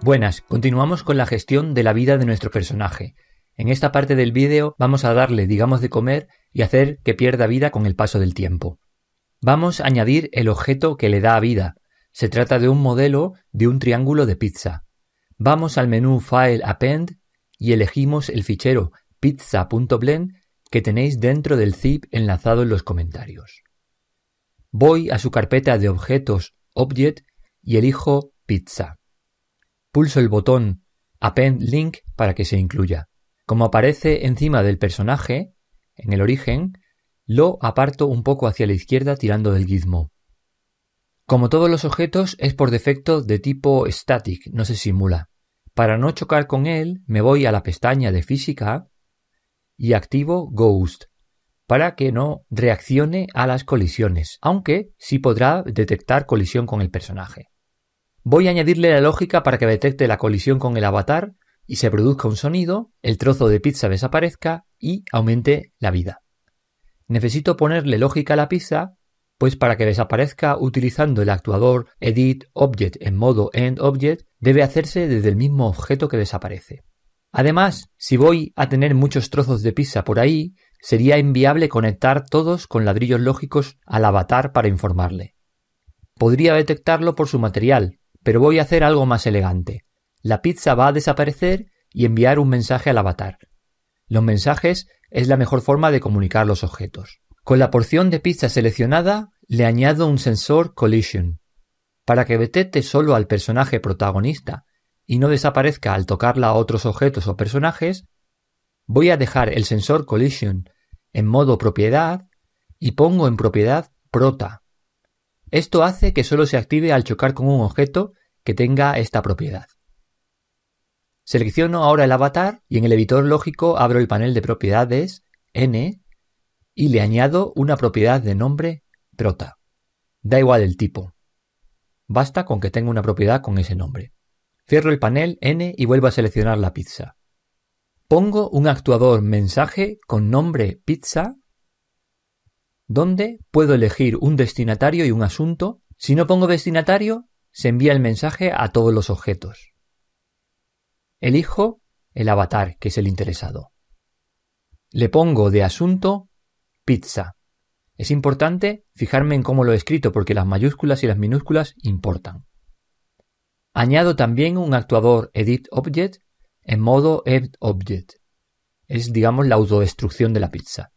Buenas, continuamos con la gestión de la vida de nuestro personaje. En esta parte del vídeo vamos a darle digamos de comer y hacer que pierda vida con el paso del tiempo. Vamos a añadir el objeto que le da vida. Se trata de un modelo de un triángulo de pizza. Vamos al menú File Append y elegimos el fichero pizza.blend que tenéis dentro del zip enlazado en los comentarios. Voy a su carpeta de objetos Object y elijo Pizza pulso el botón Append Link para que se incluya. Como aparece encima del personaje, en el origen, lo aparto un poco hacia la izquierda tirando del gizmo. Como todos los objetos, es por defecto de tipo static, no se simula. Para no chocar con él, me voy a la pestaña de física y activo Ghost, para que no reaccione a las colisiones, aunque sí podrá detectar colisión con el personaje. Voy a añadirle la lógica para que detecte la colisión con el avatar y se produzca un sonido, el trozo de pizza desaparezca y aumente la vida. Necesito ponerle lógica a la pizza, pues para que desaparezca utilizando el actuador edit object en modo end object debe hacerse desde el mismo objeto que desaparece. Además, si voy a tener muchos trozos de pizza por ahí, sería inviable conectar todos con ladrillos lógicos al avatar para informarle. Podría detectarlo por su material, pero voy a hacer algo más elegante. La pizza va a desaparecer y enviar un mensaje al avatar. Los mensajes es la mejor forma de comunicar los objetos. Con la porción de pizza seleccionada, le añado un sensor collision, para que vetete solo al personaje protagonista y no desaparezca al tocarla a otros objetos o personajes, voy a dejar el sensor collision en modo propiedad y pongo en propiedad prota esto hace que solo se active al chocar con un objeto que tenga esta propiedad. Selecciono ahora el avatar y en el editor lógico abro el panel de propiedades N y le añado una propiedad de nombre trota. Da igual el tipo. Basta con que tenga una propiedad con ese nombre. Cierro el panel N y vuelvo a seleccionar la pizza. Pongo un actuador mensaje con nombre pizza ¿Dónde puedo elegir un destinatario y un asunto. Si no pongo destinatario, se envía el mensaje a todos los objetos. Elijo el avatar, que es el interesado. Le pongo de asunto pizza. Es importante fijarme en cómo lo he escrito porque las mayúsculas y las minúsculas importan. Añado también un actuador edit object en modo edit object. Es digamos la autodestrucción de la pizza.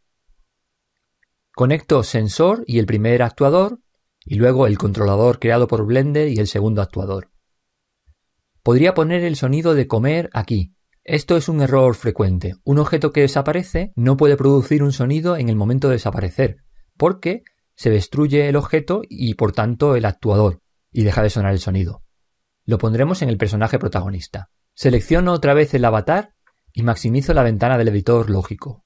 Conecto sensor y el primer actuador, y luego el controlador creado por Blender y el segundo actuador. Podría poner el sonido de comer aquí. Esto es un error frecuente. Un objeto que desaparece no puede producir un sonido en el momento de desaparecer, porque se destruye el objeto y por tanto el actuador, y deja de sonar el sonido. Lo pondremos en el personaje protagonista. Selecciono otra vez el avatar y maximizo la ventana del editor lógico.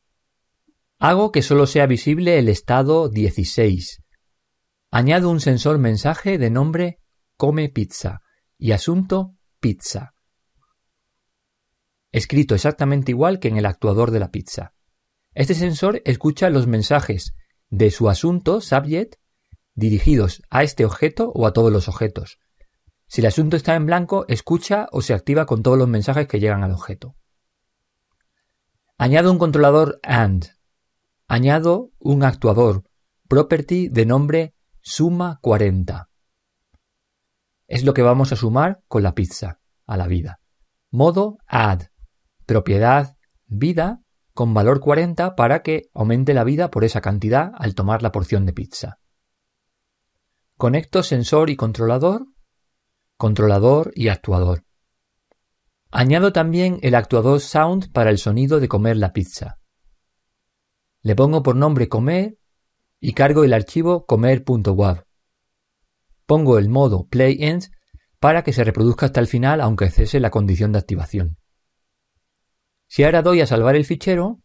Hago que solo sea visible el estado 16. Añado un sensor mensaje de nombre Come Pizza y asunto Pizza. Escrito exactamente igual que en el actuador de la pizza. Este sensor escucha los mensajes de su asunto subject dirigidos a este objeto o a todos los objetos. Si el asunto está en blanco, escucha o se activa con todos los mensajes que llegan al objeto. Añado un controlador AND Añado un actuador property de nombre suma 40. Es lo que vamos a sumar con la pizza a la vida. Modo add, propiedad vida con valor 40 para que aumente la vida por esa cantidad al tomar la porción de pizza. Conecto sensor y controlador, controlador y actuador. Añado también el actuador sound para el sonido de comer la pizza. Le pongo por nombre comer y cargo el archivo comer.wav. Pongo el modo play ends para que se reproduzca hasta el final aunque cese la condición de activación. Si ahora doy a salvar el fichero,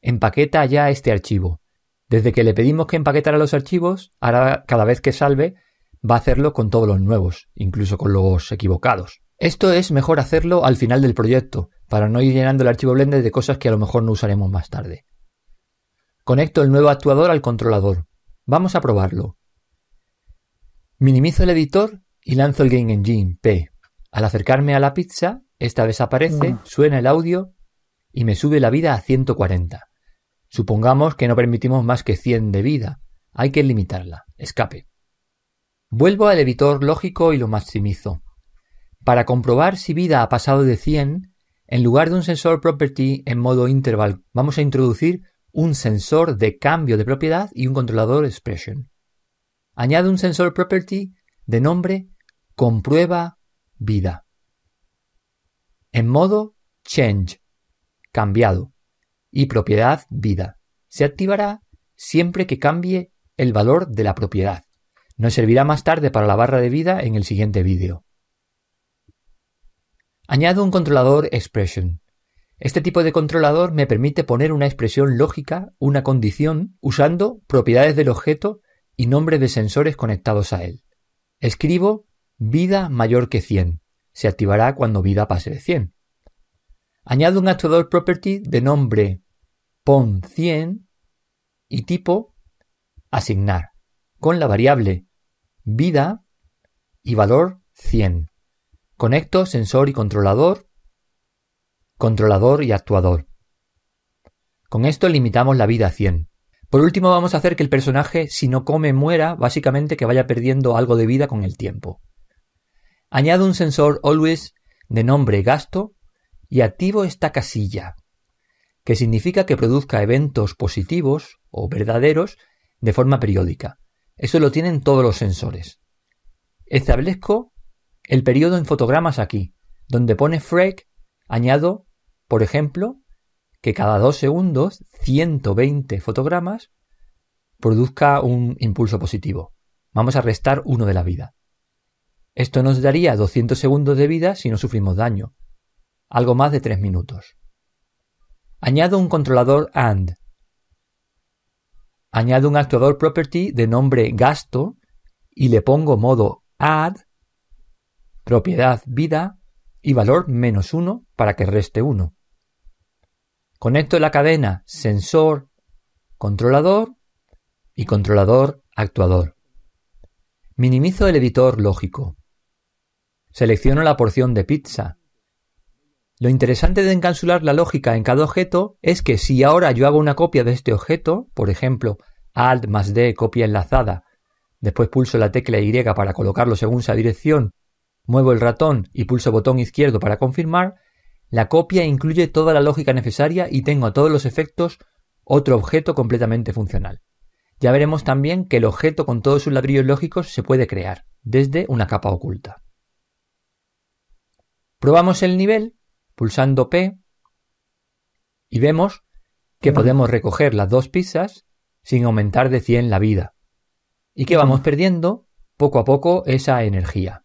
empaqueta ya este archivo. Desde que le pedimos que empaquetara los archivos, ahora cada vez que salve va a hacerlo con todos los nuevos, incluso con los equivocados. Esto es mejor hacerlo al final del proyecto, para no ir llenando el archivo Blender de cosas que a lo mejor no usaremos más tarde. Conecto el nuevo actuador al controlador. Vamos a probarlo. Minimizo el editor y lanzo el Game Engine P. Al acercarme a la pizza, esta desaparece, mm. suena el audio y me sube la vida a 140. Supongamos que no permitimos más que 100 de vida. Hay que limitarla. Escape. Vuelvo al editor lógico y lo maximizo. Para comprobar si vida ha pasado de 100, en lugar de un sensor property en modo interval, vamos a introducir un sensor de cambio de propiedad y un controlador expression. Añade un sensor property de nombre comprueba vida. En modo change, cambiado, y propiedad vida. Se activará siempre que cambie el valor de la propiedad. Nos servirá más tarde para la barra de vida en el siguiente vídeo. Añado un controlador expression. Este tipo de controlador me permite poner una expresión lógica, una condición, usando propiedades del objeto y nombres de sensores conectados a él. Escribo vida mayor que 100. Se activará cuando vida pase de 100. Añado un actuador property de nombre pon 100 y tipo asignar con la variable vida y valor 100. Conecto sensor y controlador controlador y actuador. Con esto limitamos la vida a 100. Por último vamos a hacer que el personaje, si no come, muera, básicamente que vaya perdiendo algo de vida con el tiempo. Añado un sensor always de nombre gasto y activo esta casilla, que significa que produzca eventos positivos o verdaderos de forma periódica. Eso lo tienen todos los sensores. Establezco el periodo en fotogramas aquí, donde pone Freq, añado por ejemplo, que cada dos segundos 120 fotogramas produzca un impulso positivo. Vamos a restar uno de la vida. Esto nos daría 200 segundos de vida si no sufrimos daño, algo más de 3 minutos. Añado un controlador AND. Añado un actuador property de nombre gasto y le pongo modo add, propiedad vida y valor menos 1 para que reste 1. Conecto la cadena sensor controlador y controlador actuador. Minimizo el editor lógico. Selecciono la porción de pizza. Lo interesante de encapsular la lógica en cada objeto es que si ahora yo hago una copia de este objeto, por ejemplo, Alt más D copia enlazada, después pulso la tecla Y para colocarlo según esa dirección, muevo el ratón y pulso botón izquierdo para confirmar, la copia incluye toda la lógica necesaria y tengo a todos los efectos otro objeto completamente funcional. Ya veremos también que el objeto con todos sus ladrillos lógicos se puede crear desde una capa oculta. Probamos el nivel pulsando P y vemos que podemos recoger las dos pizzas sin aumentar de 100 la vida y que vamos perdiendo poco a poco esa energía.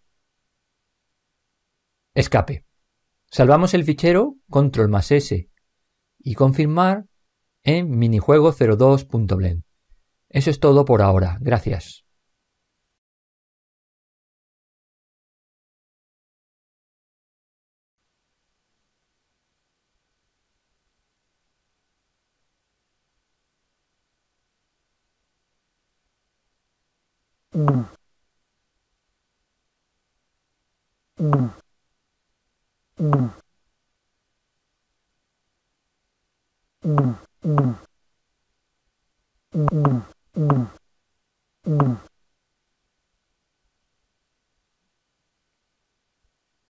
Escape. Salvamos el fichero control más S y confirmar en minijuego02.blend. Eso es todo por ahora. Gracias. Mm. Mm. Mm. Mm. Mm.